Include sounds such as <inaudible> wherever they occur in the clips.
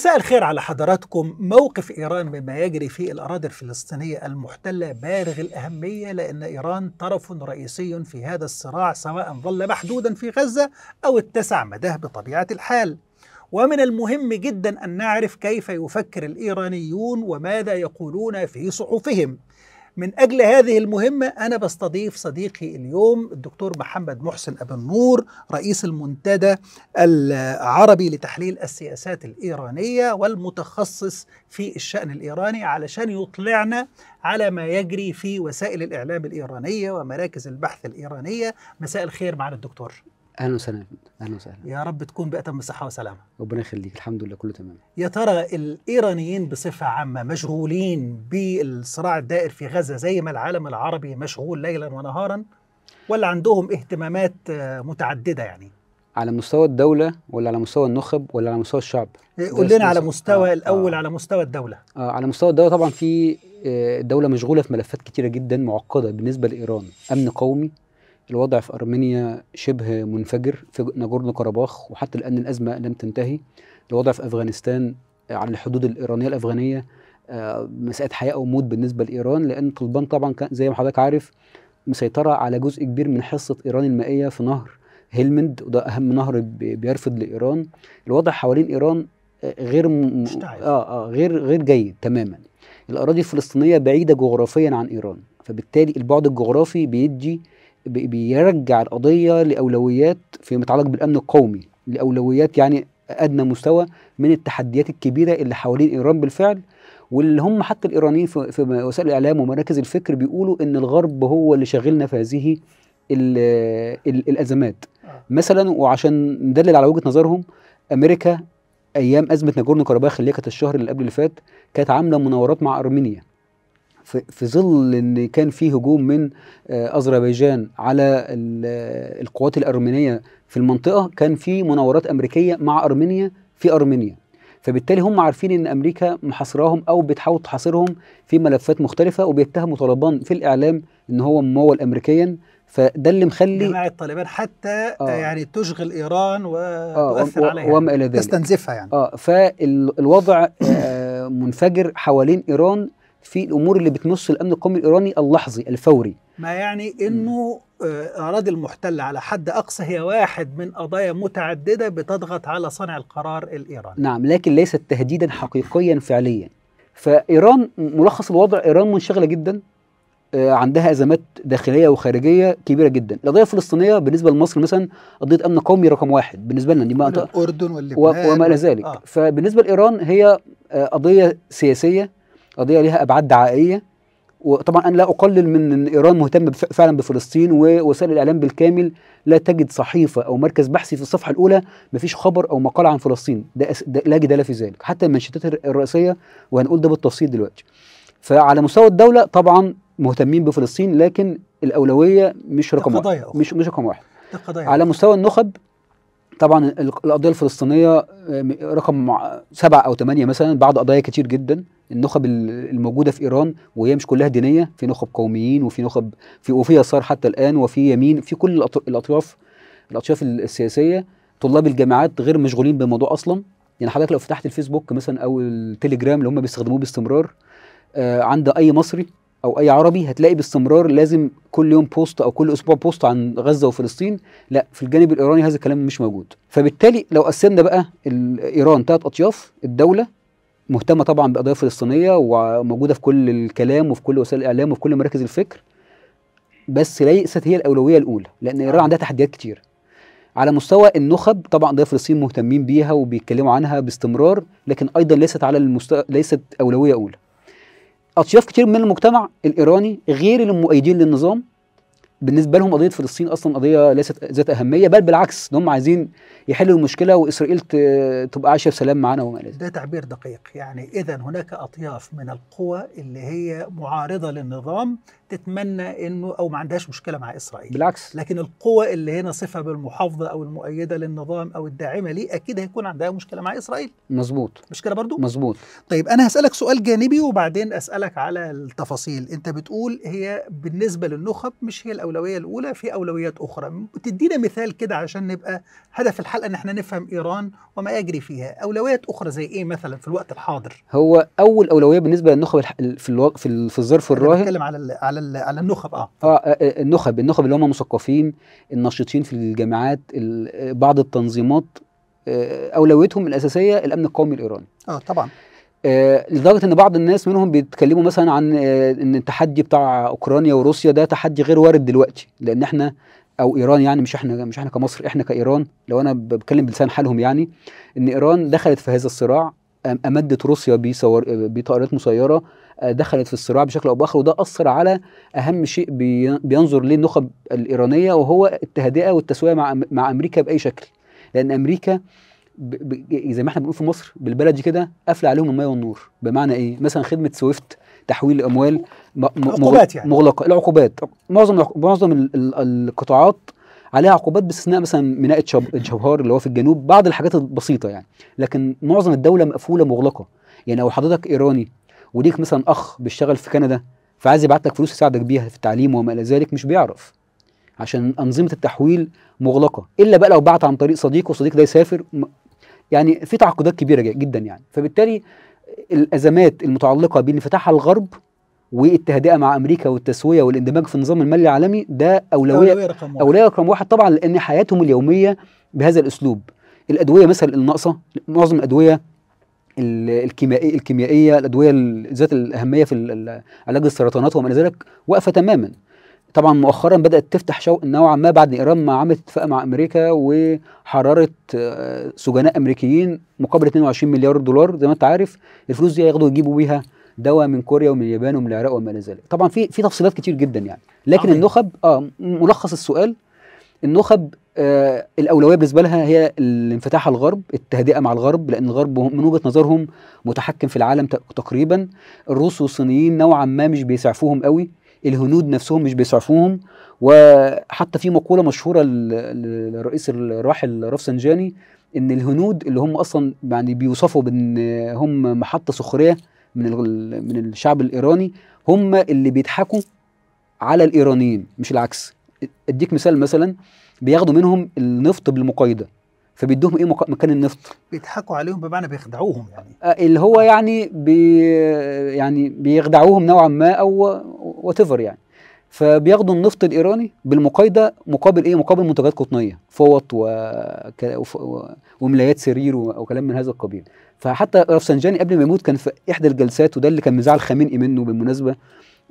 مساء الخير على حضراتكم موقف إيران مما يجري في الأراضي الفلسطينية المحتلة بالغ الأهمية لأن إيران طرف رئيسي في هذا الصراع سواء ظل محدودا في غزة أو اتسع مداه بطبيعة الحال ومن المهم جدا أن نعرف كيف يفكر الإيرانيون وماذا يقولون في صحفهم من أجل هذه المهمة أنا بستضيف صديقي اليوم الدكتور محمد محسن أبو النور رئيس المنتدى العربي لتحليل السياسات الإيرانية والمتخصص في الشأن الإيراني علشان يطلعنا على ما يجري في وسائل الإعلام الإيرانية ومراكز البحث الإيرانية مساء الخير معنا الدكتور اهلا وسهلا اهلا وسهلا يا رب تكون باتم صحه وسلامه ربنا يخليك الحمد لله كله تمام يا ترى الايرانيين بصفه عامه مشغولين بالصراع الدائر في غزه زي ما العالم العربي مشغول ليلا ونهارا ولا عندهم اهتمامات آه، متعدده يعني على مستوى الدوله ولا على مستوى النخب ولا على مستوى الشعب إيه، قول لنا على آه، مستوى آه الاول آه على مستوى الدوله آه على مستوى الدوله طبعا في الدوله آه، مشغوله في ملفات كتيره جدا معقده بالنسبه لايران امن قومي الوضع في أرمينيا شبه منفجر في ناجورنو كاراباخ وحتى الآن الأزمة لم تنتهي الوضع في أفغانستان آه، على الحدود الإيرانية الأفغانية آه، مسألة حياة أو موت بالنسبة لإيران لأن طالبان طبعا زي ما حضرتك عارف مسيطرة على جزء كبير من حصة إيران المائية في نهر هيلمند وده أهم نهر بيرفض لإيران الوضع حوالين إيران آه، غير م... آه, آه غير غير جيد تماما الأراضي الفلسطينية بعيدة جغرافيا عن إيران فبالتالي البعد الجغرافي بيدي بيرجع القضية لأولويات فيما يتعلق بالأمن القومي لأولويات يعني أدنى مستوى من التحديات الكبيرة اللي حوالين إيران بالفعل واللي هم حتى الإيرانيين في وسائل الإعلام ومراكز الفكر بيقولوا إن الغرب هو اللي شاغلنا في هذه الـ الـ الأزمات آه. مثلا وعشان ندلل على وجهة نظرهم أمريكا أيام أزمة ناجورنو كارباخ اللي كانت الشهر اللي قبل اللي فات كانت عاملة مناورات مع أرمينيا في ظل ان كان في هجوم من آه، اذربيجان على آه، القوات الارمينيه في المنطقه كان في مناورات امريكيه مع ارمينيا في ارمينيا فبالتالي هم عارفين ان امريكا محاصراهم او بتحاول تحاصرهم في ملفات مختلفه وبيتهموا طالبان في الاعلام ان هو ممول امريكيا فده اللي مخلي جماعه طالبان حتى آه يعني تشغل ايران آه، وتؤثر آه عليها يعني. وما الى ذلك تستنزفها يعني اه فالوضع آه منفجر حوالين ايران في الامور اللي بتمس الامن القومي الايراني اللحظي الفوري ما يعني انه آه، اراضي المحتله على حد اقصى هي واحد من قضايا متعدده بتضغط على صانع القرار الايراني نعم لكن ليست تهديدا حقيقيا فعليا فايران ملخص الوضع ايران منشغله جدا آه، عندها ازمات داخليه وخارجيه كبيره جدا القضيه الفلسطينيه بالنسبه لمصر مثلا قضيه امن قومي رقم واحد بالنسبه لنا دي ما الاردن واللبنان وما الى ذلك آه. فبالنسبه لايران هي آه، قضيه سياسيه قضيه ليها ابعاد دعائيه وطبعا انا لا اقلل من ان ايران مهتمه فعلا بفلسطين ووسائل الاعلام بالكامل لا تجد صحيفه او مركز بحثي في الصفحه الاولى ما فيش خبر او مقال عن فلسطين ده, أس... ده لا جدال في ذلك حتى المنشطات الرئيسيه وهنقول ده بالتفصيل دلوقتي فعلى مستوى الدوله طبعا مهتمين بفلسطين لكن الاولويه مش رقم واحد مش مش رقم واحد على مستوى النخب طبعا القضيه الفلسطينيه آه، رقم سبعة او ثمانية مثلا بعد قضايا كتير جدا النخب الموجوده في ايران وهي مش كلها دينيه في نخب قوميين وفي نخب في وفي يسار حتى الان وفي يمين في كل الاطراف الاطياف السياسيه طلاب الجامعات غير مشغولين بالموضوع اصلا يعني حضرتك لو فتحت الفيسبوك مثلا او التليجرام اللي هم بيستخدموه باستمرار آه عند اي مصري او اي عربي هتلاقي باستمرار لازم كل يوم بوست او كل اسبوع بوست عن غزه وفلسطين لا في الجانب الايراني هذا الكلام مش موجود فبالتالي لو قسمنا بقى ايران ثلاث اطياف الدوله مهتمه طبعا بالقضايا الفلسطينيه وموجوده في كل الكلام وفي كل وسائل الاعلام وفي كل مراكز الفكر بس ليست هي الاولويه الاولى لان ايران آه. عندها تحديات كتير على مستوى النخب طبعا قضيه فلسطين مهتمين بيها وبيتكلموا عنها باستمرار لكن ايضا ليست على المستوى ليست اولويه اولى اطياف كتير من المجتمع الايراني غير المؤيدين للنظام بالنسبه لهم قضيه فلسطين اصلا قضيه ليست ذات اهميه بل بالعكس هم عايزين يحلوا المشكله واسرائيل تبقى عايشه سلام معانا وما الى ده تعبير دقيق يعني اذا هناك اطياف من القوى اللي هي معارضه للنظام تتمنى انه او ما عندهاش مشكله مع اسرائيل بالعكس لكن القوى اللي هنا صفه بالمحافظه او المؤيده للنظام او الداعمه ليه اكيد هيكون عندها مشكله مع اسرائيل مظبوط مش كده برضو مظبوط طيب انا هسالك سؤال جانبي وبعدين اسالك على التفاصيل انت بتقول هي بالنسبه للنخب مش هي الأول الاولويه الاولى في اولويات اخرى تدينا مثال كده عشان نبقى هدف الحلقه ان احنا نفهم ايران وما يجري فيها اولويات اخرى زي ايه مثلا في الوقت الحاضر هو اول اولويه بالنسبه للنخب في الو... في, الظرف الراهن بنتكلم على ال... على ال... على النخب آه. اه, آه،, آه، النخب النخب اللي هم مثقفين الناشطين في الجامعات ال... بعض التنظيمات آه، اولويتهم الاساسيه الامن القومي الايراني اه طبعا آه، لدرجه ان بعض الناس منهم بيتكلموا مثلا عن آه، ان التحدي بتاع اوكرانيا وروسيا ده تحدي غير وارد دلوقتي لان احنا او ايران يعني مش احنا مش احنا كمصر احنا كايران لو انا بتكلم بلسان حالهم يعني ان ايران دخلت في هذا الصراع امدت روسيا بطائرات مسيره آه، دخلت في الصراع بشكل او باخر وده اثر على اهم شيء بينظر ليه النخب الايرانيه وهو التهدئه والتسويه مع امريكا باي شكل لان امريكا ب... ب... زي ما احنا بنقول في مصر بالبلدي كده قافل عليهم الميه والنور بمعنى ايه مثلا خدمه سويفت تحويل الاموال م... عقوبات يعني مغلقه العقوبات معظم معظم ال... ال... القطاعات عليها عقوبات باستثناء مثلا ميناء الجبهار اللي هو في الجنوب بعض الحاجات البسيطه يعني لكن معظم الدوله مقفوله مغلقه يعني لو حضرتك ايراني وليك مثلا اخ بيشتغل في كندا فعايز يبعت لك فلوس يساعدك بيها في التعليم وما الى ذلك مش بيعرف عشان انظمه التحويل مغلقه الا بقى لو بعت عن طريق صديقه وصديق ده يسافر يعني في تعقيدات كبيره جدا يعني فبالتالي الازمات المتعلقه بانفتاح الغرب والتهدئه مع امريكا والتسويه والاندماج في النظام المالي العالمي ده اولويه اولويه رقم واحد, أولوية رقم واحد طبعا لان حياتهم اليوميه بهذا الاسلوب الادويه مثلا الناقصه معظم الادويه الكيميائيه الكيميائيه الادويه ذات الاهميه في علاج السرطانات وما الى ذلك واقفه تماما طبعا مؤخرا بدات تفتح شوق نوعا ما بعد ايران ما عملت اتفاق مع امريكا وحررت آه، سجناء امريكيين مقابل 22 مليار دولار زي ما انت عارف الفلوس دي هياخدوا يجيبوا بيها دواء من كوريا ومن اليابان ومن العراق وما الى ذلك طبعا في في تفصيلات كتير جدا يعني لكن عمي. النخب اه ملخص السؤال النخب آه الاولويه بالنسبه لها هي الانفتاح على الغرب التهدئه مع الغرب لان الغرب من وجهه نظرهم متحكم في العالم تقريبا الروس والصينيين نوعا ما مش بيسعفوهم قوي الهنود نفسهم مش بيسعفوهم وحتى في مقوله مشهوره للرئيس الراحل رفسنجاني ان الهنود اللي هم اصلا يعني بيوصفوا بان هم محطه سخريه من من الشعب الايراني هم اللي بيضحكوا على الايرانيين مش العكس اديك مثال مثلا بياخدوا منهم النفط بالمقايضه فبيدوهم ايه مكان النفط بيضحكوا عليهم بمعنى بيخدعوهم يعني آه، اللي هو يعني بي يعني بيخدعوهم نوعا ما او وات يعني فبياخدوا النفط الايراني بالمقايضه مقابل ايه مقابل منتجات قطنيه فوط و... و... وملايات سرير و... وكلام من هذا القبيل فحتى رفسنجاني قبل ما يموت كان في احدى الجلسات وده اللي كان مزعل خامنئي منه بالمناسبه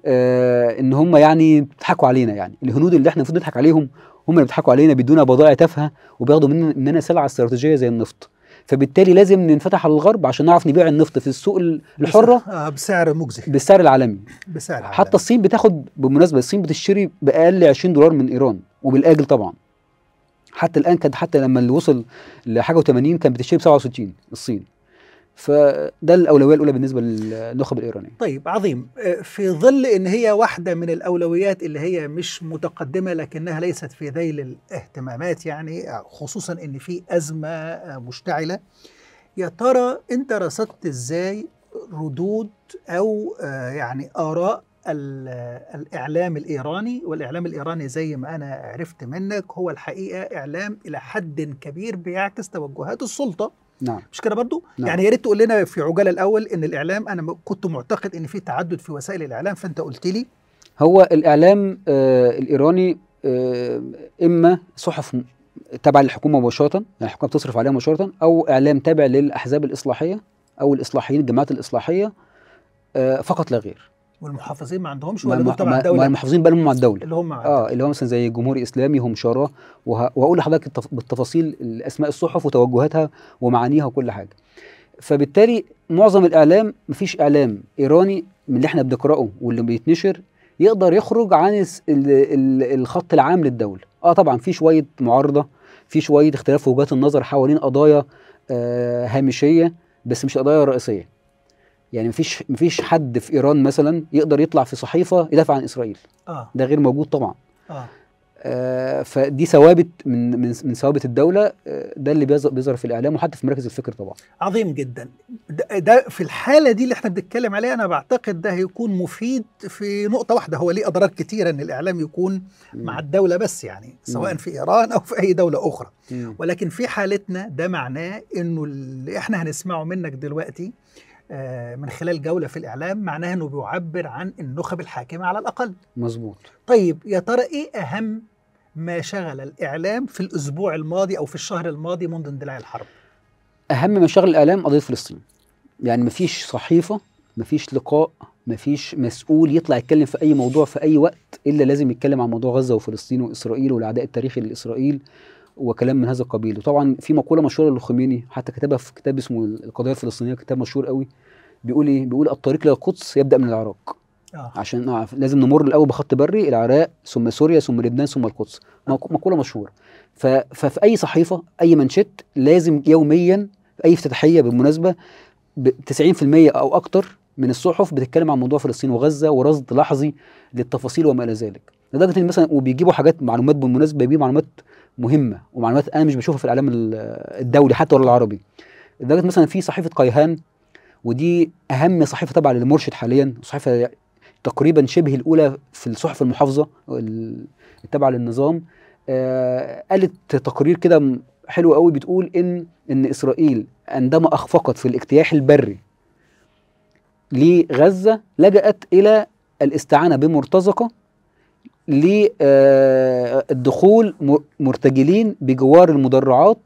آه ان هم يعني بيضحكوا علينا يعني الهنود اللي احنا المفروض نضحك عليهم هم اللي بيضحكوا علينا بيدونا بضائع تافهه وبياخدوا مننا سلعه استراتيجيه زي النفط فبالتالي لازم ننفتح على الغرب عشان نعرف نبيع النفط في السوق الحره آه، بسعر مجزي بالسعر العالمي بسعر العالمي. حتى الصين بتاخد بالمناسبه الصين بتشتري باقل 20 دولار من ايران وبالاجل طبعا حتى الان كانت حتى لما اللي وصل لحاجه و80 كان بتشتري ب 67 الصين فده الاولويه الاولى بالنسبه للنخب الايرانيه طيب عظيم في ظل ان هي واحده من الاولويات اللي هي مش متقدمه لكنها ليست في ذيل الاهتمامات يعني خصوصا ان في ازمه مشتعله يا ترى انت رصدت ازاي ردود او يعني اراء الاعلام الايراني والاعلام الايراني زي ما انا عرفت منك هو الحقيقه اعلام الى حد كبير بيعكس توجهات السلطه نعم مش كده برضو نعم. يعني يا ريت تقول لنا في عجاله الاول ان الاعلام انا كنت معتقد ان في تعدد في وسائل الاعلام فانت قلت لي هو الاعلام آه الايراني آه اما صحف تابع للحكومه مباشره يعني الحكومه بتصرف عليها مباشره او اعلام تابع للاحزاب الاصلاحيه او الاصلاحيين الجماعات الاصلاحيه آه فقط لا غير والمحافظين ما عندهمش ولا دول تبع الدوله؟ المحافظين بقى مع الدوله اللي هم اه اللي هو مثلا زي جمهوري اسلامي هم شاره وهقول لحضرتك بالتفاصيل اسماء الصحف وتوجهاتها ومعانيها وكل حاجه. فبالتالي معظم الاعلام مفيش اعلام ايراني من اللي احنا بنقراه واللي بيتنشر يقدر يخرج عن الخط العام للدوله. اه طبعا في شويه معارضه في شويه اختلاف وجهات النظر حوالين قضايا آه هامشيه بس مش قضايا رئيسيه. يعني مفيش مفيش حد في ايران مثلا يقدر يطلع في صحيفه يدافع عن اسرائيل آه. ده غير موجود طبعا آه. آه فدي ثوابت من من من ثوابت الدوله آه ده اللي بيظهر في الاعلام وحتى في مراكز الفكر طبعا عظيم جدا ده, ده في الحاله دي اللي احنا بنتكلم عليها انا بعتقد ده هيكون مفيد في نقطه واحده هو ليه اضرار كتيره ان الاعلام يكون مع الدوله بس يعني سواء في ايران او في اي دوله اخرى ولكن في حالتنا ده معناه انه اللي احنا هنسمعه منك دلوقتي آه، من خلال جولة في الإعلام معناها أنه بيعبر عن النخب الحاكمة على الأقل مظبوط طيب يا ترى إيه أهم ما شغل الإعلام في الأسبوع الماضي أو في الشهر الماضي منذ اندلاع الحرب أهم ما شغل الإعلام قضية فلسطين يعني مفيش صحيفة مفيش لقاء مفيش مسؤول يطلع يتكلم في أي موضوع في أي وقت إلا لازم يتكلم عن موضوع غزة وفلسطين وإسرائيل والعداء التاريخي لإسرائيل وكلام من هذا القبيل وطبعا في مقوله مشهوره للخميني حتى كتبها في كتاب اسمه القضيه الفلسطينيه كتاب مشهور قوي بيقول ايه بيقول الطريق للقدس يبدا من العراق آه. عشان نعرف لازم نمر الاول بخط بري العراق ثم سوريا ثم لبنان ثم القدس مقوله مشهوره ففي اي صحيفه اي منشط لازم يوميا اي افتتاحيه بالمناسبه 90% او اكتر من الصحف بتتكلم عن موضوع فلسطين وغزه ورصد لحظي للتفاصيل وما الى ذلك لدرجه ان مثلا وبيجيبوا حاجات معلومات بالمناسبه بيجيبوا معلومات مهمه ومعلومات انا مش بشوفها في الاعلام الدولي حتى ولا العربي لدرجه مثلا في صحيفه قيهان ودي اهم صحيفه تابعه للمرشد حاليا صحيفه تقريبا شبه الاولى في الصحف المحافظه التابعه للنظام آه قالت تقرير كده حلو قوي بتقول ان ان اسرائيل عندما اخفقت في الاجتياح البري لغزه لجأت الى الاستعانه بمرتزقه للدخول مرتجلين بجوار المدرعات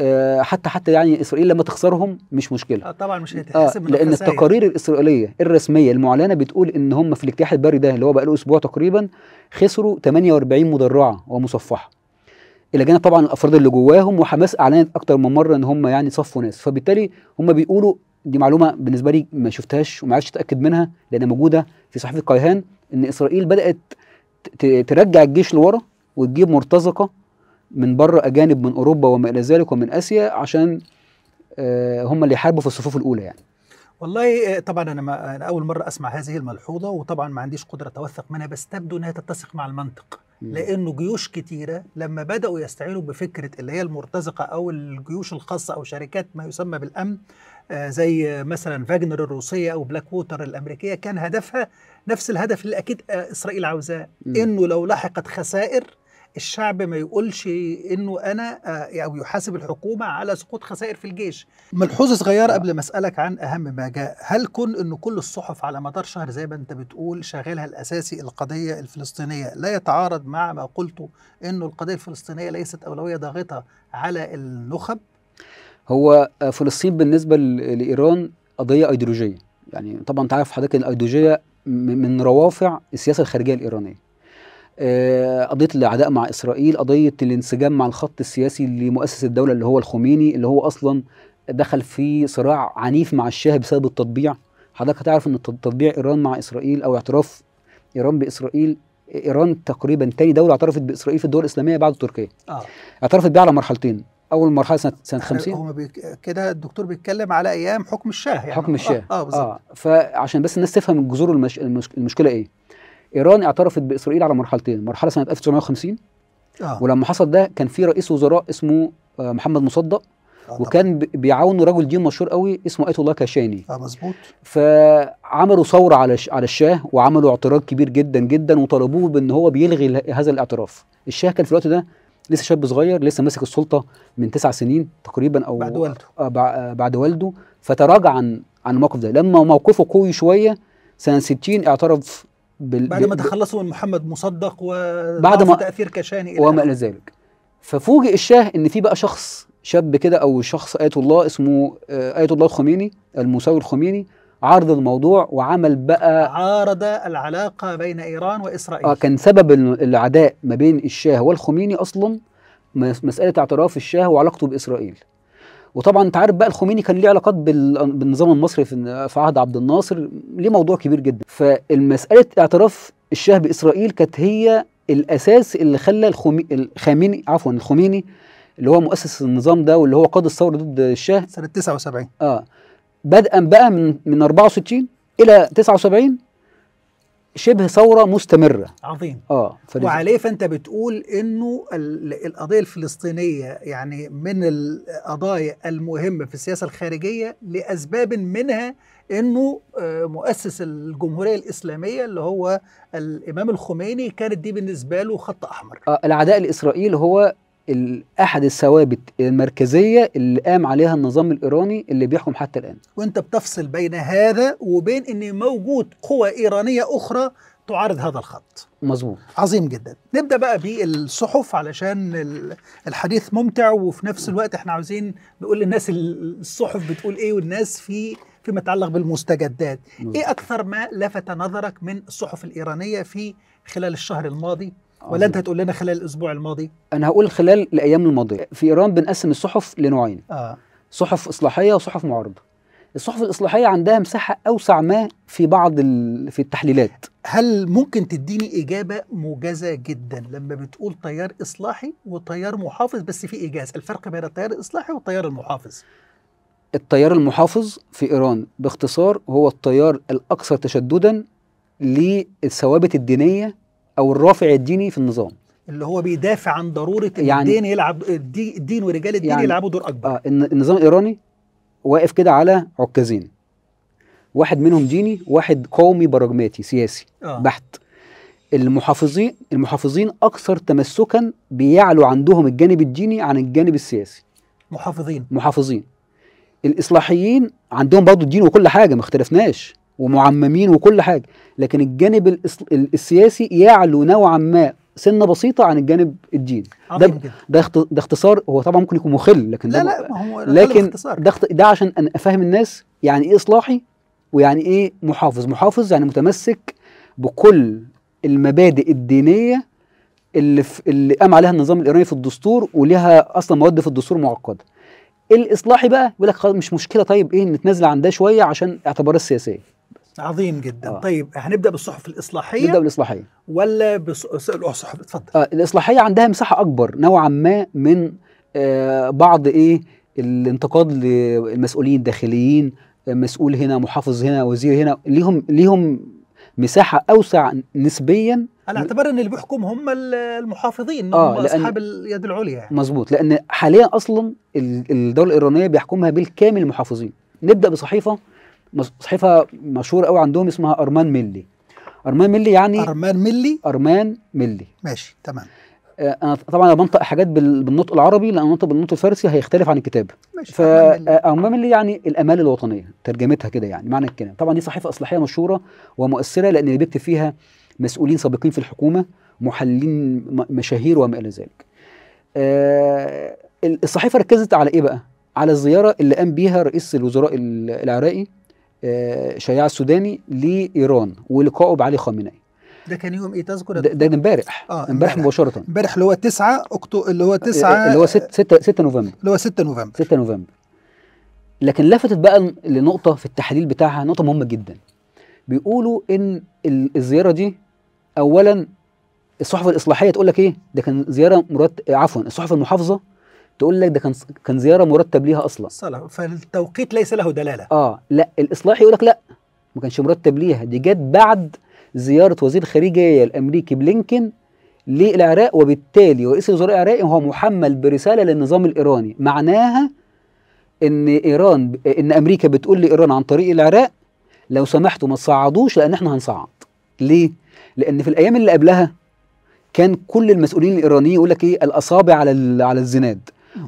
آه، حتى حتى يعني اسرائيل لما تخسرهم مش مشكله اه طبعا مش هيتحسب آه لان التقارير الاسرائيليه الرسميه المعلنه بتقول ان هم في الاجتياح البري ده اللي هو بقى له اسبوع تقريبا خسروا 48 مدرعه ومصفحه الى جانب طبعا الافراد اللي جواهم وحماس اعلنت اكتر من مره ان هم يعني صفوا ناس فبالتالي هم بيقولوا دي معلومه بالنسبه لي ما شفتهاش وما عرفتش اتاكد منها لان موجوده في صحيفه قيهان ان اسرائيل بدات ترجع الجيش لورا وتجيب مرتزقه من بره اجانب من اوروبا وما الى ذلك ومن اسيا عشان آه، هم اللي يحاربوا في الصفوف الاولى يعني والله آه، طبعا انا, اول مره اسمع هذه الملحوظه وطبعا ما عنديش قدره اتوثق منها بس تبدو انها تتسق مع المنطق لانه جيوش كتيره لما بداوا يستعينوا بفكره اللي هي المرتزقه او الجيوش الخاصه او شركات ما يسمى بالامن آه، زي مثلا فاجنر الروسيه او بلاك ووتر الامريكيه كان هدفها نفس الهدف اللي اكيد آه، اسرائيل عاوزاه انه لو لحقت خسائر الشعب ما يقولش انه انا آه، او يحاسب الحكومه على سقوط خسائر في الجيش. ملحوظه صغيره نعم. قبل ما اسالك عن اهم ما جاء، هل كون انه كل الصحف على مدار شهر زي ما انت بتقول شغالها الاساسي القضيه الفلسطينيه لا يتعارض مع ما قلته انه القضيه الفلسطينيه ليست اولويه ضاغطه على النخب؟ هو آه، فلسطين بالنسبه لايران قضيه ايديولوجيه، يعني طبعا تعرف حضرتك الايديولوجيه من روافع السياسه الخارجيه الايرانيه. آه، قضيه العداء مع اسرائيل قضيه الانسجام مع الخط السياسي لمؤسس الدوله اللي هو الخميني اللي هو اصلا دخل في صراع عنيف مع الشاه بسبب التطبيع حضرتك هتعرف ان تطبيع ايران مع اسرائيل او اعتراف ايران باسرائيل ايران تقريبا تاني دوله اعترفت باسرائيل في الدول الاسلاميه بعد تركيا آه. اعترفت بيها على مرحلتين اول مرحله سنه سنه 50 آه، هم بيك... كده الدكتور بيتكلم على ايام حكم الشاه يعني حكم الشاه اه, آه, بالظبط آه. فعشان بس الناس تفهم جذور المش... المش... المشكله ايه ايران اعترفت باسرائيل على مرحلتين مرحله سنه 1950 آه. ولما حصل ده كان في رئيس وزراء اسمه آه، محمد مصدق آه وكان بيعاونه رجل دين مشهور قوي اسمه ايت الله كاشاني اه مظبوط فعملوا ثوره على على الشاه وعملوا اعتراض كبير جدا جدا وطالبوه بان هو بيلغي هذا الاعتراف الشاه كان في الوقت ده لسه شاب صغير لسه ماسك السلطه من تسع سنين تقريبا او بعد والده آه, آه، بعد والده فتراجع عن عن الموقف ده لما موقفه قوي شويه سنه 60 اعترف بال... بعد ما تخلصوا من محمد مصدق و بعد ما تاثير كشاني الى وما الى ذلك ففوجئ الشاه ان في بقى شخص شاب كده او شخص ايه الله اسمه آه، ايه الله الخميني المساور الخميني عرض الموضوع وعمل بقى عارض العلاقه بين ايران واسرائيل اه كان سبب العداء ما بين الشاه والخميني اصلا مساله اعتراف الشاه وعلاقته باسرائيل وطبعا انت عارف بقى الخميني كان ليه علاقات بالنظام المصري في عهد عبد الناصر ليه موضوع كبير جدا فالمساله اعتراف الشاه باسرائيل كانت هي الاساس اللي خلى الخمي... الخاميني عفوا الخميني اللي هو مؤسس النظام ده واللي هو قاد الثوره ضد الشاه سنه 79 اه بدءا بقى من من 64 الى 79 شبه ثوره مستمره عظيم اه فلزي. وعليه فانت بتقول انه القضيه الفلسطينيه يعني من القضايا المهمه في السياسه الخارجيه لاسباب منها انه آه، مؤسس الجمهوريه الاسلاميه اللي هو الامام الخميني كانت دي بالنسبه له خط احمر آه العداء الاسرائيلي هو احد الثوابت المركزيه اللي قام عليها النظام الايراني اللي بيحكم حتى الان وانت بتفصل بين هذا وبين ان موجود قوى ايرانيه اخرى تعارض هذا الخط مظبوط عظيم جدا نبدا بقى بالصحف علشان الحديث ممتع وفي نفس الوقت احنا عاوزين نقول للناس الصحف بتقول ايه والناس في فيما يتعلق بالمستجدات مزبوط. ايه اكثر ما لفت نظرك من الصحف الايرانيه في خلال الشهر الماضي ولا انت هتقول لنا خلال الاسبوع الماضي انا هقول خلال الايام الماضيه في ايران بنقسم الصحف لنوعين آه. صحف اصلاحيه وصحف معارضه الصحف الاصلاحيه عندها مساحه اوسع ما في بعض ال... في التحليلات هل ممكن تديني اجابه موجزه جدا لما بتقول تيار اصلاحي وتيار محافظ بس في ايجاز الفرق بين التيار الاصلاحي والتيار المحافظ التيار المحافظ في ايران باختصار هو التيار الاكثر تشددا للثوابت الدينيه او الرافع الديني في النظام اللي هو بيدافع عن ضروره يعني الدين يلعب الدين ورجال الدين يعني يلعبوا دور اكبر اه النظام الايراني واقف كده على عكازين واحد منهم ديني واحد قومي براجماتي سياسي آه. بحت المحافظين المحافظين اكثر تمسكا بيعلو عندهم الجانب الديني عن الجانب السياسي محافظين محافظين الاصلاحيين عندهم برضه الدين وكل حاجه ما اختلفناش ومعممين وكل حاجه لكن الجانب السياسي يعلو نوعا ما سنه بسيطه عن الجانب الديني آه، ده ده ده اختصار هو طبعا ممكن يكون مخل لكن لا ده لا ما هو لكن ده ده عشان أنا افهم الناس يعني ايه اصلاحي ويعني ايه محافظ محافظ يعني متمسك بكل المبادئ الدينيه اللي في اللي قام عليها النظام الايراني في الدستور وليها اصلا مواد في الدستور معقده الاصلاحي بقى يقول لك مش مشكله طيب ايه نتنازل عن ده شويه عشان اعتبارات سياسيه عظيم جدا آه. طيب هنبدا بالصحف الاصلاحيه نبدا بالاصلاحيه ولا بالصحف اتفضل آه الاصلاحيه عندها مساحه اكبر نوعا ما من آه بعض ايه الانتقاد للمسؤولين الداخليين مسؤول هنا محافظ هنا وزير هنا ليهم ليهم مساحه اوسع نسبيا على اعتبار ان اللي بيحكم هم المحافظين آه هم اصحاب اليد العليا يعني. مظبوط لان حاليا اصلا الدوله الايرانيه بيحكمها بالكامل المحافظين نبدا بصحيفه صحيفه مشهوره قوي عندهم اسمها ارمان ملي ارمان ملي يعني ارمان ملي ارمان ملي ماشي تمام آه، انا طبعا انا بنطق حاجات بالنطق العربي لان النطق بالنطق الفارسي هيختلف عن الكتاب فأرمان اللي آه، يعني الامال الوطنيه ترجمتها كده يعني معنى الكلام طبعا دي صحيفه اصلاحيه مشهوره ومؤثره لان اللي بيكتب فيها مسؤولين سابقين في الحكومه محللين مشاهير وما الى ذلك آه، الصحيفه ركزت على ايه بقى على الزياره اللي قام بيها رئيس الوزراء العراقي آه، شيع السوداني لايران ولقائه بعلي خامنئي ده كان يوم ايه تذكر ده, ده امبارح اه امبارح مباشره امبارح اللي هو 9 اكتوبر اللي هو 9 آه، اللي هو 6 6 6 نوفمبر اللي هو 6 نوفمبر 6 نوفمبر لكن لفتت بقى لنقطه في التحليل بتاعها نقطه مهمه جدا بيقولوا ان الزياره دي اولا الصحف الاصلاحيه تقول لك ايه ده كان زياره مرات عفوا الصحف المحافظه تقول لك ده كان كان زياره مرتب ليها اصلا صلاة فالتوقيت ليس له دلاله اه لا الاصلاح يقول لك لا ما كانش مرتب ليها دي جت بعد زياره وزير الخارجيه الامريكي بلينكن للعراق وبالتالي رئيس الوزراء العراقي هو محمل برساله للنظام الايراني معناها ان ايران ان امريكا بتقول لايران عن طريق العراق لو سمحتوا ما تصعدوش لان احنا هنصعد ليه لان في الايام اللي قبلها كان كل المسؤولين الايرانيين يقول لك ايه الاصابع على على الزناد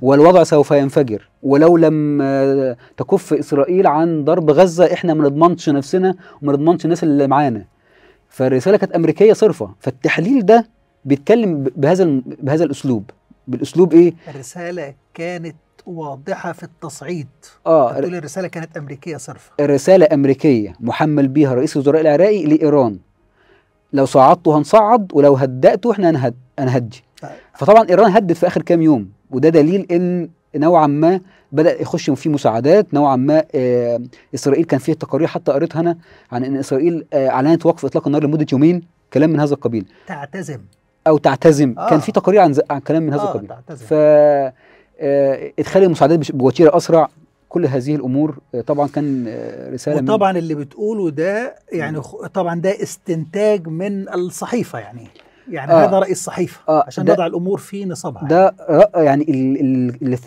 والوضع سوف ينفجر ولو لم آه، تكف اسرائيل عن ضرب غزه احنا ما نضمنش نفسنا وما نضمنش الناس اللي معانا فالرساله كانت امريكيه صرفه فالتحليل ده بيتكلم بهذا بهذا الاسلوب بالاسلوب ايه الرساله كانت واضحة في التصعيد اه بتقول الرسالة كانت أمريكية صرفه الرسالة أمريكية محمل بيها رئيس الوزراء العراقي لإيران لو صعدته هنصعد ولو هدأته احنا هنهد هنهدي طيب. فطبعا إيران هدت في آخر كام يوم وده دليل ان نوعا ما بدا يخش في مساعدات نوعا ما آه اسرائيل كان فيه تقارير حتى قريتها انا عن ان اسرائيل آه اعلنت وقف اطلاق النار لمده يومين كلام من هذا القبيل تعتزم او تعتزم آه. كان في تقارير عن, عن كلام من هذا آه القبيل تعتزم. ف آه ادخال المساعدات بوتيره اسرع كل هذه الامور آه، طبعا كان آه، رساله من... اللي بتقوله ده يعني طبعا ده استنتاج من الصحيفه يعني يعني آه هذا راي الصحيفه آه عشان نضع الامور في نصابها ده يعني, يعني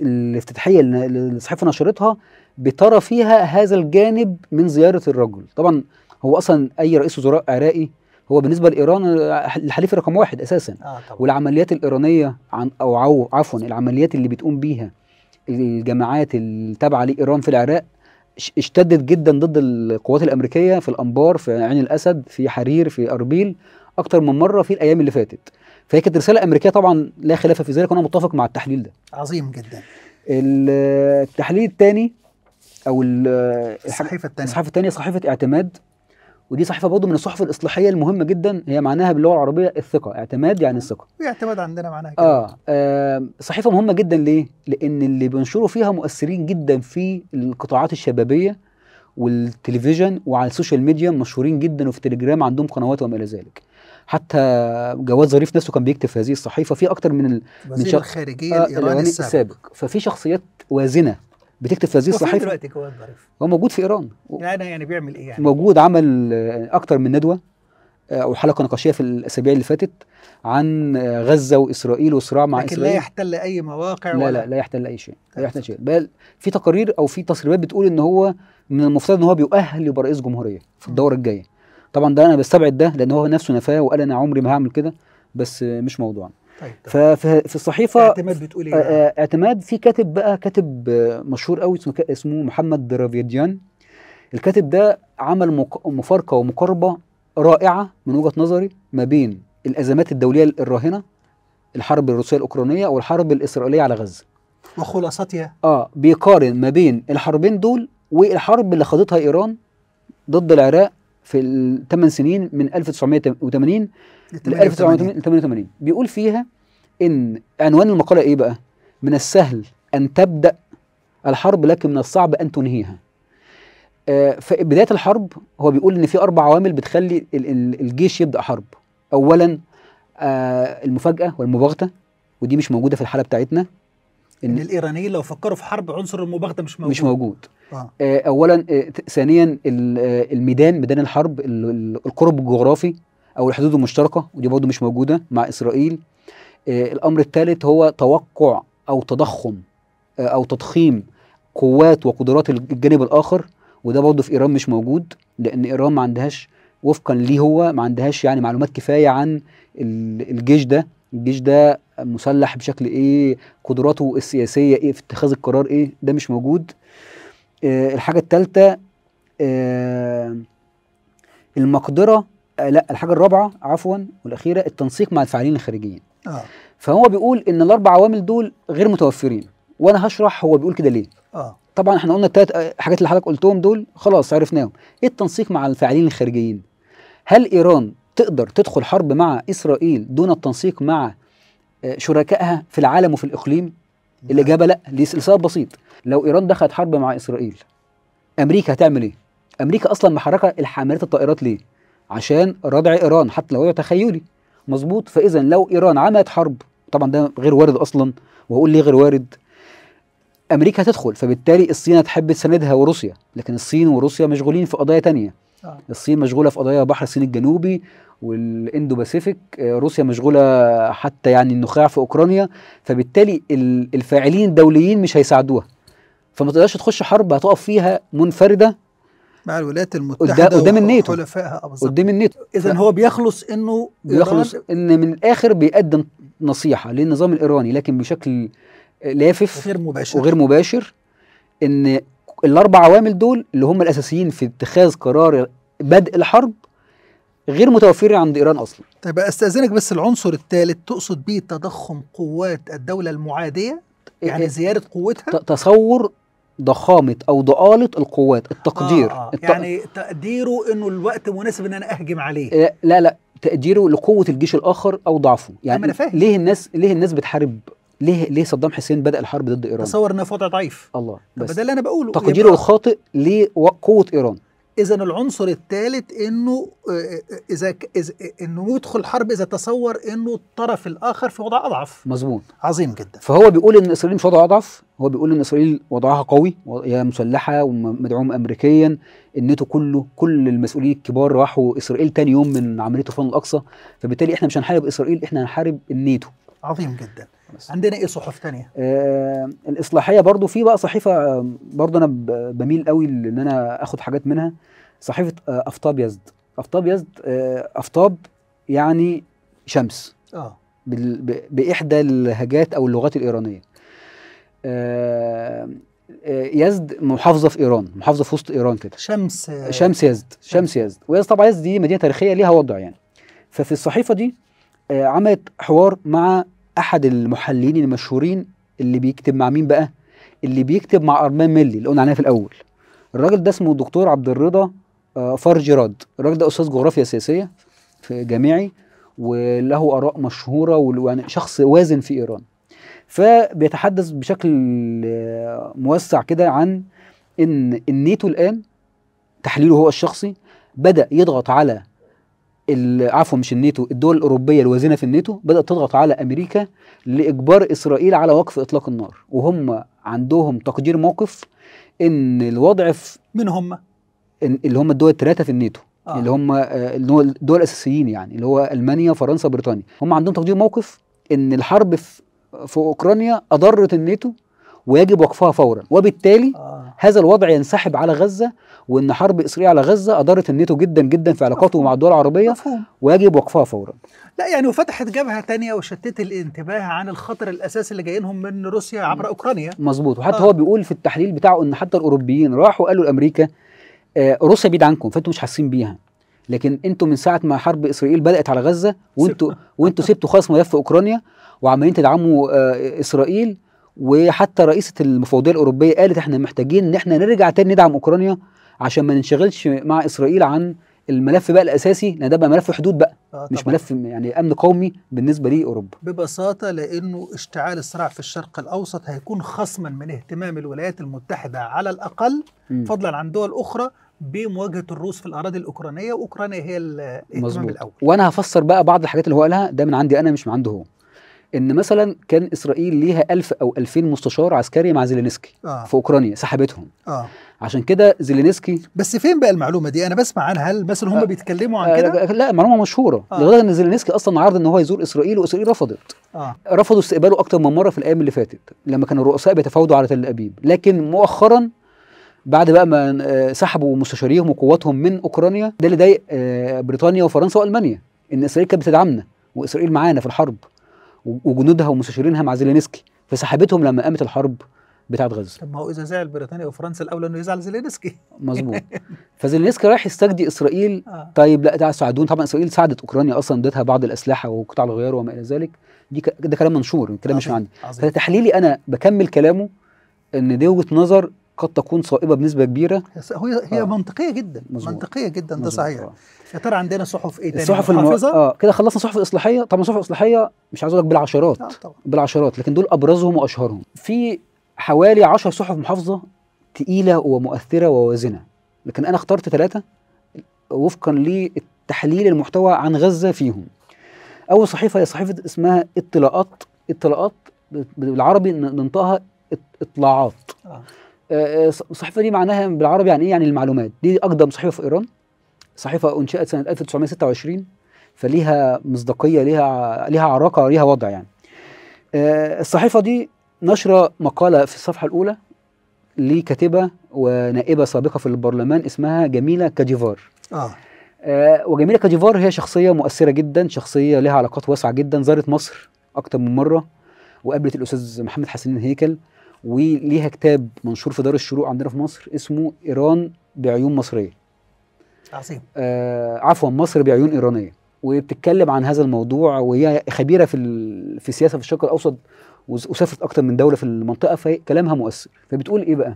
الافتتاحيه اللي الصحيفه نشرتها بترى فيها هذا الجانب من زياره الرجل طبعا هو اصلا اي رئيس وزراء عراقي هو بالنسبه لايران الحليف رقم واحد اساسا آه والعمليات الايرانيه عن او عو عفوا العمليات اللي بتقوم بيها الجماعات التابعه لايران في العراق اشتدت جدا ضد القوات الامريكيه في الانبار في عين الاسد في حرير في اربيل اكتر من مره في الايام اللي فاتت فهي كانت رساله امريكيه طبعا لا خلاف في ذلك وانا متفق مع التحليل ده عظيم جدا التحليل الثاني او الصحيفه الثانيه الصحيفه الثانيه صحيفه اعتماد ودي صحيفه برضه من الصحف الاصلاحيه المهمه جدا هي معناها باللغه العربيه الثقه اعتماد يعني الثقه في اعتماد عندنا معناها كده آه, اه صحيفه مهمه جدا ليه لان اللي بينشروا فيها مؤثرين جدا في القطاعات الشبابيه والتلفزيون وعلى السوشيال ميديا مشهورين جدا وفي تليجرام عندهم قنوات وما الى ذلك حتى جواد ظريف نفسه كان بيكتب في هذه الصحيفه في اكتر من ال... وزير من شخ... الخارجيه آه، الايراني السابق. السابق ففي شخصيات وازنه بتكتب في هذه الصحيفه دلوقتي جواد ظريف هو موجود في ايران يعني يعني بيعمل ايه يعني موجود عمل آه، اكتر من ندوه آه، او حلقه نقاشيه في الاسابيع اللي فاتت عن غزه واسرائيل والصراع مع لكن اسرائيل لكن لا يحتل اي مواقع لا ولا لا لا يحتل اي شيء لا طيب، يحتل شيء بل في تقارير او في تصريبات بتقول ان هو من المفترض ان هو بيؤهل رئيس جمهوريه في الدوره الجايه طبعا ده انا بستبعد ده لان هو نفسه نفاه وقال انا عمري ما هعمل كده بس مش موضوعنا طيب ففي الصحيفه اعتماد بتقول ايه آه، آه، اعتماد في كاتب بقى كاتب مشهور قوي اسمه اسمه محمد درافيديان الكاتب ده عمل مفارقه ومقاربه رائعه من وجهه نظري ما بين الازمات الدوليه الراهنه الحرب الروسيه الاوكرانيه والحرب الاسرائيليه على غزه وخلاصتها اه بيقارن ما بين الحربين دول والحرب اللي خاضتها ايران ضد العراق في الثمان سنين من 1980 ل 1988 بيقول فيها ان عنوان المقاله ايه بقى؟ من السهل ان تبدا الحرب لكن من الصعب ان تنهيها. آه في بدايه الحرب هو بيقول ان في اربع عوامل بتخلي الجيش يبدا حرب. اولا آه المفاجاه والمباغته ودي مش موجوده في الحاله بتاعتنا ان, الايرانيين لو فكروا في حرب عنصر المباغته مش موجود مش موجود آه. آه، اولا آه، ثانيا آه، الميدان ميدان الحرب القرب الجغرافي او الحدود المشتركه ودي برضه مش موجوده مع اسرائيل الامر الثالث هو توقع او تضخم او تضخيم قوات وقدرات الجانب الاخر وده برضه في ايران مش موجود لان ايران ما عندهاش وفقا ليه هو ما عندهاش يعني معلومات كفايه عن الجيش ده الجيش ده مسلح بشكل ايه قدراته السياسيه ايه في اتخاذ القرار ايه ده مش موجود آه الحاجه الثالثه آه المقدره آه لا الحاجه الرابعه عفوا والاخيره التنسيق مع الفاعلين الخارجيين آه. فهو بيقول ان الاربع عوامل دول غير متوفرين وانا هشرح هو بيقول كده ليه آه. طبعا احنا قلنا الثلاث آه، حاجات اللي حضرتك قلتهم دول خلاص عرفناهم ايه التنسيق مع الفاعلين الخارجيين هل ايران تقدر تدخل حرب مع اسرائيل دون التنسيق مع شركائها في العالم وفي الإقليم نعم. الإجابة لا لسبب بسيط لو إيران دخلت حرب مع إسرائيل أمريكا هتعمل إيه؟ أمريكا أصلا محركة الحاملات الطائرات ليه؟ عشان ردع إيران حتى لو هو تخيلي مظبوط فإذا لو إيران عملت حرب طبعا ده غير وارد أصلا وأقول ليه غير وارد امريكا هتدخل فبالتالي الصين هتحب تساندها وروسيا لكن الصين وروسيا مشغولين في قضايا تانية آه. الصين مشغوله في قضايا بحر الصين الجنوبي والاندو باسيفيك آه، روسيا مشغوله حتى يعني النخاع في اوكرانيا فبالتالي الفاعلين الدوليين مش هيساعدوها فما تقدرش تخش حرب هتقف فيها منفرده مع الولايات المتحده قدام النيتو قدام النيتو اذا هو بيخلص انه بيخلص ان من الاخر بيقدم نصيحه للنظام الايراني لكن بشكل لافف غير مباشر وغير مباشر ان الاربع عوامل دول اللي هم الاساسيين في اتخاذ قرار بدء الحرب غير متوفرة عند إيران أصلا طيب أستأذنك بس العنصر الثالث تقصد به تضخم قوات الدولة المعادية إيه، يعني إيه، زيادة قوتها تصور ضخامة أو ضآلة القوات التقدير آه آه. آه. الت... يعني تقديره إنه الوقت مناسب إن أنا أهجم عليه آه، لا لا تقديره لقوة الجيش الآخر أو ضعفه يعني ليه الناس ليه الناس بتحارب ليه ليه صدام حسين بدأ الحرب ضد إيران تصور إنها في وضع ضعيف الله بس ده اللي أنا بقوله تقديره الخاطئ لقوة إيران اذا العنصر الثالث انه آه، آه، اذا آه، انه يدخل حرب اذا تصور انه الطرف الاخر في وضع اضعف مظبوط عظيم جدا فهو بيقول ان اسرائيل مش وضع اضعف هو بيقول ان اسرائيل وضعها قوي هي مسلحه ومدعوم امريكيا النيتو كله كل المسؤولين الكبار راحوا اسرائيل تاني يوم من عمليه طوفان الاقصى فبالتالي احنا مش هنحارب اسرائيل احنا هنحارب النيتو عظيم جدا بس. عندنا ايه صحف ثانيه؟ آه الاصلاحيه برضو في بقى صحيفه آه، برضو انا بميل قوي ان انا اخد حاجات منها صحيفه آه افطاب يزد افطاب يزد آه افطاب يعني شمس اه باحدى اللهجات او اللغات الايرانيه آه،, آه يزد محافظه في ايران محافظه في وسط ايران كده شمس آه، شمس يزد شمس يزد ويزد طبعا يزد دي مدينه تاريخيه ليها وضع يعني ففي الصحيفه دي عملت حوار مع احد المحللين المشهورين اللي بيكتب مع مين بقى اللي بيكتب مع ارمان ملي اللي قلنا عليها في الاول الراجل ده اسمه الدكتور عبد الرضا آه، فرج رد الراجل ده استاذ جغرافيا سياسيه في جامعي وله اراء مشهوره ويعني شخص وازن في ايران فبيتحدث بشكل آه، موسع كده عن ان النيتو الان تحليله هو الشخصي بدا يضغط على عفوا مش الناتو الدول الاوروبيه الوازنه في الناتو بدات تضغط على امريكا لاجبار اسرائيل على وقف اطلاق النار وهم عندهم تقدير موقف ان الوضع في من هم اللي هم الدول الثلاثه في الناتو آه. اللي هم آه، الدول الاساسيين يعني اللي هو المانيا فرنسا بريطانيا هم عندهم تقدير موقف ان الحرب في, في اوكرانيا اضرت الناتو ويجب وقفها فورا وبالتالي آه. هذا الوضع ينسحب على غزه وان حرب اسرائيل على غزه اضرت النيتو جدا جدا في علاقاته مع الدول العربيه مفهوم. ويجب وقفها فورا لا يعني وفتحت جبهه تانية وشتت الانتباه عن الخطر الاساسي اللي جايينهم من روسيا عبر اوكرانيا مظبوط وحتى آه. هو بيقول في التحليل بتاعه ان حتى الاوروبيين راحوا قالوا لامريكا آه روسيا بعيد عنكم فانتوا مش حاسين بيها لكن انتوا من ساعه ما حرب اسرائيل بدات على غزه وانتوا وانتوا سبتوا خالص ملف اوكرانيا وعمالين تدعموا آه اسرائيل وحتى رئيسه المفوضيه الاوروبيه قالت احنا محتاجين ان احنا نرجع تاني ندعم اوكرانيا عشان ما ننشغلش مع اسرائيل عن الملف بقى الاساسي لان ده بقى ملف حدود بقى آه مش طبعا. ملف يعني امن قومي بالنسبه لاوروبا ببساطه لانه اشتعال الصراع في الشرق الاوسط هيكون خصما من اهتمام الولايات المتحده على الاقل م. فضلا عن دول اخرى بمواجهه الروس في الاراضي الاوكرانيه واوكرانيا هي الاهتمام مزبوط. الاول وانا هفسر بقى بعض الحاجات اللي هو قالها ده من عندي انا مش من عنده هو ان مثلا كان اسرائيل ليها 1000 ألف او 2000 مستشار عسكري مع زيلينسكي آه. في اوكرانيا سحبتهم آه. عشان كده زيلينسكي بس فين بقى المعلومه دي انا بسمع عنها هل مثلا هم آه. بيتكلموا عن آه، كده آه لا معلومه مشهوره آه. لغايه ان زيلينسكي اصلا عرض ان هو يزور اسرائيل واسرائيل رفضت آه. رفضوا استقباله اكتر من مره في الايام اللي فاتت لما كان الرؤساء بيتفاوضوا على تل ابيب لكن مؤخرا بعد بقى ما آه، سحبوا مستشاريهم وقواتهم من اوكرانيا ده اللي ضايق آه، بريطانيا وفرنسا والمانيا ان اسرائيل كانت بتدعمنا واسرائيل معانا في الحرب وجنودها ومستشارينها مع زيلينسكي فسحبتهم لما قامت الحرب بتاعه غزه طب ما هو اذا زعل بريطانيا وفرنسا الاولى انه يزعل زيلينسكي مظبوط <laughs> فزيلينسكي رايح يستجدي اسرائيل آه. طيب لا ده ساعدون طبعا اسرائيل ساعدت اوكرانيا اصلا ادتها بعض الاسلحه وقطع الغيار وما الى ذلك دي ك... ده كلام منشور الكلام مش عندي فتحليلي انا بكمل كلامه ان دي وجهه نظر قد تكون صائبه بنسبه كبيره هي هي آه. منطقيه جدا مزبوط. منطقيه جدا ده صحيح آه. يا ترى عندنا صحف ايه تاني الصحف المو... اه كده خلصنا صحف الاصلاحيه طبعا الصحف الاصلاحيه مش عايز اقول لك بالعشرات آه طبعا. بالعشرات لكن دول ابرزهم واشهرهم في حوالي 10 صحف محافظه تقيله ومؤثره ووازنه لكن انا اخترت ثلاثه وفقا لتحليل المحتوى عن غزه فيهم اول صحيفه هي صحيفه اسمها اطلاقات اطلاقات بالعربي ننطقها اطلاعات آه. آه، آه، الصحيفه دي معناها بالعربي يعني ايه يعني المعلومات دي اقدم صحيفه في ايران صحيفه انشئت سنه 1926 فليها مصداقيه ليها ليها عراقه ليها وضع يعني آه، الصحيفه دي نشر مقاله في الصفحه الاولى لكاتبه ونائبه سابقه في البرلمان اسمها جميله كاجيفار اه وجميله كاجيفار هي شخصيه مؤثره جدا شخصيه لها علاقات واسعه جدا زارت مصر اكتر من مره وقابلت الاستاذ محمد حسنين هيكل وليها كتاب منشور في دار الشروق عندنا في مصر اسمه ايران بعيون مصريه عظيم آه عفوا مصر بعيون ايرانيه وبتتكلم عن هذا الموضوع وهي خبيره في في السياسه في الشرق الاوسط وسافرت اكتر من دوله في المنطقه فكلامها مؤثر فبتقول ايه بقى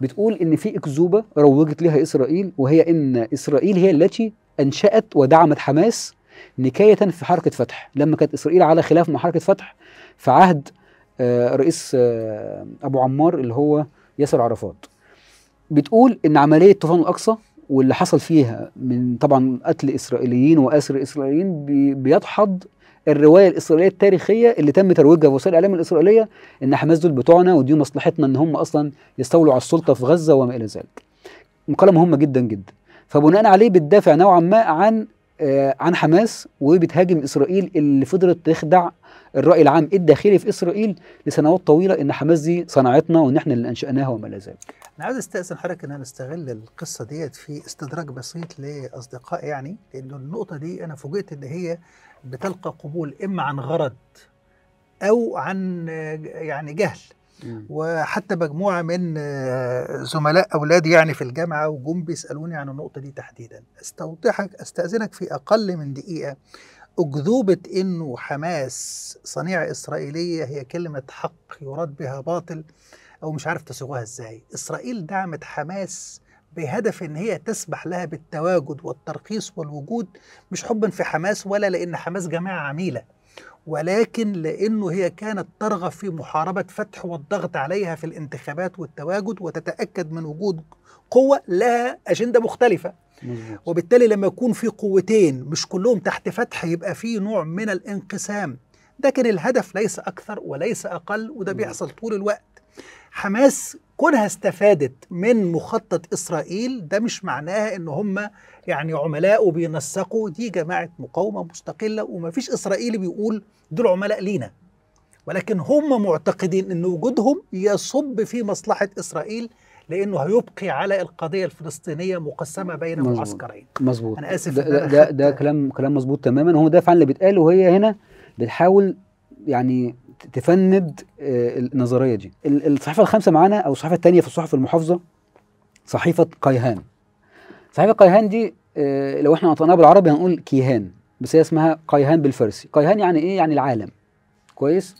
بتقول ان في اكذوبه روجت لها اسرائيل وهي ان اسرائيل هي التي انشات ودعمت حماس نكايه في حركه فتح لما كانت اسرائيل على خلاف مع حركه فتح في عهد آه، رئيس آه، ابو عمار اللي هو ياسر عرفات بتقول ان عمليه طوفان الاقصى واللي حصل فيها من طبعا قتل اسرائيليين واسر اسرائيليين بيدحض الروايه الاسرائيليه التاريخيه اللي تم ترويجها في وسائل الاعلام الاسرائيليه ان حماس دول بتوعنا ودي مصلحتنا ان هم اصلا يستولوا على السلطه في غزه وما الى ذلك. مقاله مهمه جدا جدا. فبناء عليه بتدافع نوعا ما عن آه عن حماس وبتهاجم اسرائيل اللي فضلت تخدع الراي العام الداخلي في اسرائيل لسنوات طويله ان حماس دي صنعتنا وان احنا اللي انشاناها وما الى ذلك. انا عايز استاذن حضرتك ان انا استغل القصه ديت في استدراج بسيط لاصدقاء يعني لانه النقطه دي انا فوجئت ان هي بتلقى قبول اما عن غرض او عن يعني جهل وحتى مجموعه من زملاء اولادي يعني في الجامعه وجم بيسالوني عن النقطه دي تحديدا استوضحك استاذنك في اقل من دقيقه أكذوبة إنه حماس صنيعة إسرائيلية هي كلمة حق يراد بها باطل أو مش عارف تصيغوها إزاي إسرائيل دعمت حماس بهدف ان هي تسمح لها بالتواجد والترخيص والوجود مش حبا في حماس ولا لان حماس جماعه عميله ولكن لانه هي كانت ترغب في محاربه فتح والضغط عليها في الانتخابات والتواجد وتتاكد من وجود قوه لها اجنده مختلفه مزبوط. وبالتالي لما يكون في قوتين مش كلهم تحت فتح يبقى في نوع من الانقسام ده كان الهدف ليس أكثر وليس أقل وده بيحصل طول الوقت حماس كونها استفادت من مخطط إسرائيل ده مش معناها إن هم يعني عملاء وبينسقوا دي جماعة مقاومة مستقلة ومفيش إسرائيلي بيقول دول عملاء لينا ولكن هم معتقدين ان وجودهم يصب في مصلحه اسرائيل لانه هيبقي على القضيه الفلسطينيه مقسمه بين معسكرين المعسكرين مظبوط انا اسف ده, ده, ده, ده <laughs> كلام كلام مظبوط تماما هو ده فعلا اللي بيتقال وهي هنا بتحاول يعني تفند آه، النظريه دي الصحيفه الخامسه معانا او الصحيفه الثانيه في الصحف المحافظه صحيفه قيهان صحيفه قيهان دي آه، لو احنا نطقناها بالعربي هنقول كيهان بس هي اسمها قيهان بالفارسي قيهان يعني ايه يعني العالم كويس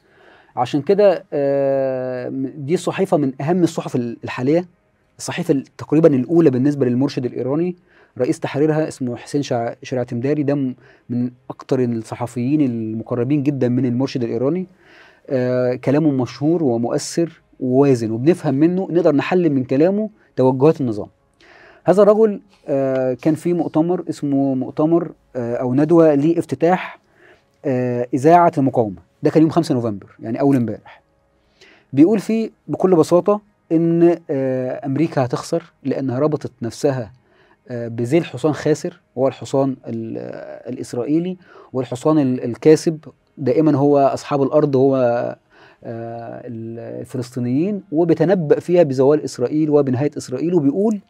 عشان كده آه، دي صحيفه من اهم الصحف الحاليه الصحيفه تقريبا الاولى بالنسبه للمرشد الايراني رئيس تحريرها اسمه حسين شرع شرعتمداري ده من اكتر الصحفيين المقربين جدا من المرشد الايراني آه كلامه مشهور ومؤثر ووازن وبنفهم منه نقدر نحلل من كلامه توجهات النظام هذا الرجل آه كان في مؤتمر اسمه مؤتمر آه او ندوه لافتتاح آه اذاعه المقاومه ده كان يوم 5 نوفمبر يعني اول امبارح بيقول فيه بكل بساطه ان آه، امريكا هتخسر لانها ربطت نفسها آه، بذيل حصان خاسر هو الحصان آه، الاسرائيلي والحصان الكاسب دائما هو اصحاب الارض هو الفلسطينيين وبتنبأ فيها بزوال اسرائيل وبنهايه اسرائيل وبيقول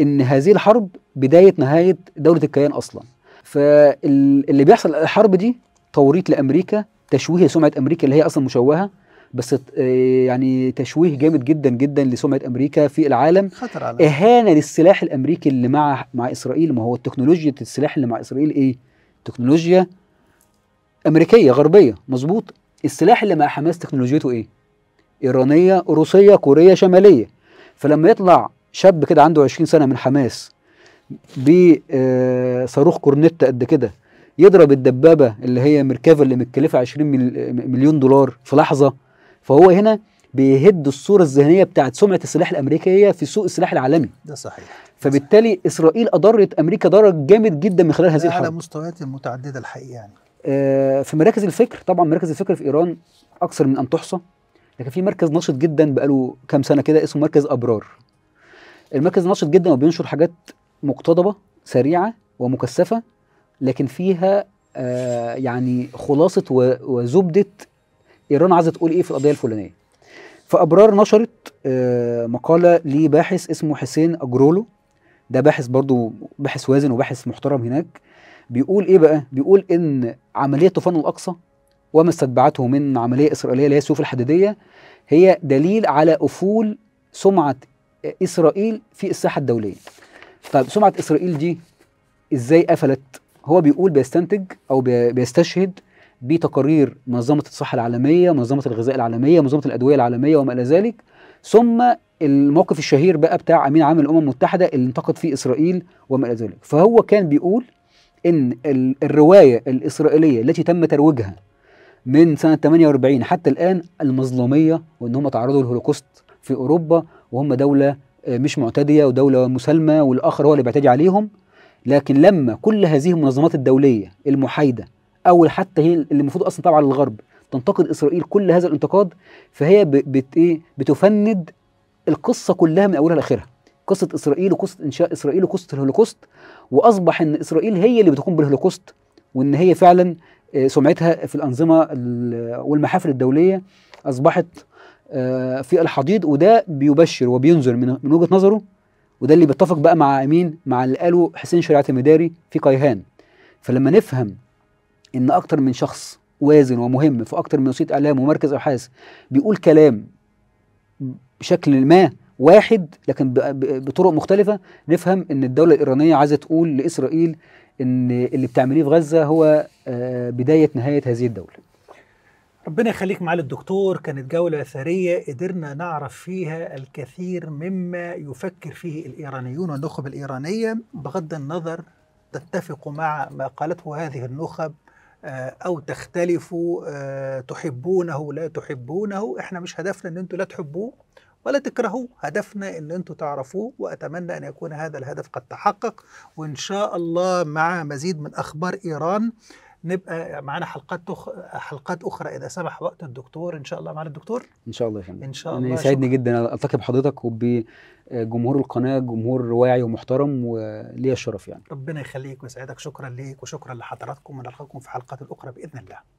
ان هذه الحرب بدايه نهايه دوله الكيان اصلا فاللي بيحصل الحرب دي توريط لامريكا تشويه سمعه امريكا اللي هي اصلا مشوهه بس آه، يعني تشويه جامد جدا جدا لسمعه امريكا في العالم خطر على اهانه للسلاح الامريكي اللي مع مع اسرائيل ما هو التكنولوجيا السلاح اللي مع اسرائيل ايه تكنولوجيا امريكيه غربيه مظبوط السلاح اللي مع حماس تكنولوجيته ايه ايرانيه روسيه كوريه شماليه فلما يطلع شاب كده عنده 20 سنه من حماس بصاروخ آه، كورنيت قد كده يضرب الدبابه اللي هي مركبه اللي متكلفه 20 مليون دولار في لحظه فهو هنا بيهد الصورة الذهنية بتاعت سمعة السلاح الأمريكية في سوق السلاح العالمي ده صحيح فبالتالي إسرائيل أضرت أمريكا ضرر جامد جدا من خلال هذه الحرب على مستويات متعددة الحقيقة يعني آه في مراكز الفكر طبعا مراكز الفكر في إيران أكثر من أن تحصى لكن في مركز نشط جدا بقاله كام سنة كده اسمه مركز أبرار المركز نشط جدا وبينشر حاجات مقتضبة سريعة ومكثفة لكن فيها آه يعني خلاصة وزبدة ايران عايزه تقول ايه في القضيه الفلانيه فابرار نشرت آه، مقاله لباحث اسمه حسين اجرولو ده باحث برضو باحث وازن وباحث محترم هناك بيقول ايه بقى بيقول ان عمليه طوفان الاقصى وما استتبعته من عمليه اسرائيليه اللي هي السيوف الحديديه هي دليل على افول سمعه اسرائيل في الساحه الدوليه طب سمعه اسرائيل دي ازاي قفلت هو بيقول بيستنتج او بيستشهد بتقارير منظمة الصحة العالمية منظمة الغذاء العالمية منظمة الأدوية العالمية وما إلى ذلك ثم الموقف الشهير بقى بتاع أمين عام الأمم المتحدة اللي انتقد فيه إسرائيل وما إلى ذلك فهو كان بيقول إن الرواية الإسرائيلية التي تم ترويجها من سنة 48 حتى الآن المظلومية وإن هم تعرضوا للهولوكوست في أوروبا وهم دولة آه، مش معتدية ودولة مسالمة والآخر هو اللي بيعتدي عليهم لكن لما كل هذه المنظمات الدولية المحايدة او حتى هي اللي المفروض اصلا طبعا للغرب تنتقد اسرائيل كل هذا الانتقاد فهي بت ايه بتفند القصه كلها من اولها لاخرها قصه اسرائيل وقصه انشاء اسرائيل وقصه الهولوكوست واصبح ان اسرائيل هي اللي بتقوم بالهولوكوست وان هي فعلا آه، سمعتها في الانظمه والمحافل الدوليه اصبحت آه، في الحضيض وده بيبشر وبينذر من وجهه نظره وده اللي بيتفق بقى مع مين مع اللي قاله حسين شريعه المداري في قيهان فلما نفهم ان اكتر من شخص وازن ومهم في اكتر من وسيط اعلام ومركز ابحاث بيقول كلام بشكل ما واحد لكن بطرق مختلفه نفهم ان الدوله الايرانيه عايزه تقول لاسرائيل ان اللي بتعمليه في غزه هو آه، بدايه نهايه هذه الدوله ربنا يخليك معالي الدكتور كانت جولة أثرية قدرنا نعرف فيها الكثير مما يفكر فيه الإيرانيون والنخب الإيرانية بغض النظر تتفق مع ما قالته هذه النخب آه، او تختلفوا آه، تحبونه لا تحبونه احنا مش هدفنا ان انتوا لا تحبوه ولا تكرهوه هدفنا ان انتوا تعرفوه واتمنى ان يكون هذا الهدف قد تحقق وان شاء الله مع مزيد من اخبار ايران نبقى معانا حلقات تخ... حلقات اخرى اذا سمح وقت الدكتور ان شاء الله معانا الدكتور ان شاء الله يا فندم ان شاء الله يسعدني جدا التقي بحضرتك وبجمهور آه، القناه جمهور واعي ومحترم وليا الشرف يعني ربنا يخليك ويسعدك شكرا ليك وشكرا لحضراتكم ونلقاكم في حلقات الاخرى باذن الله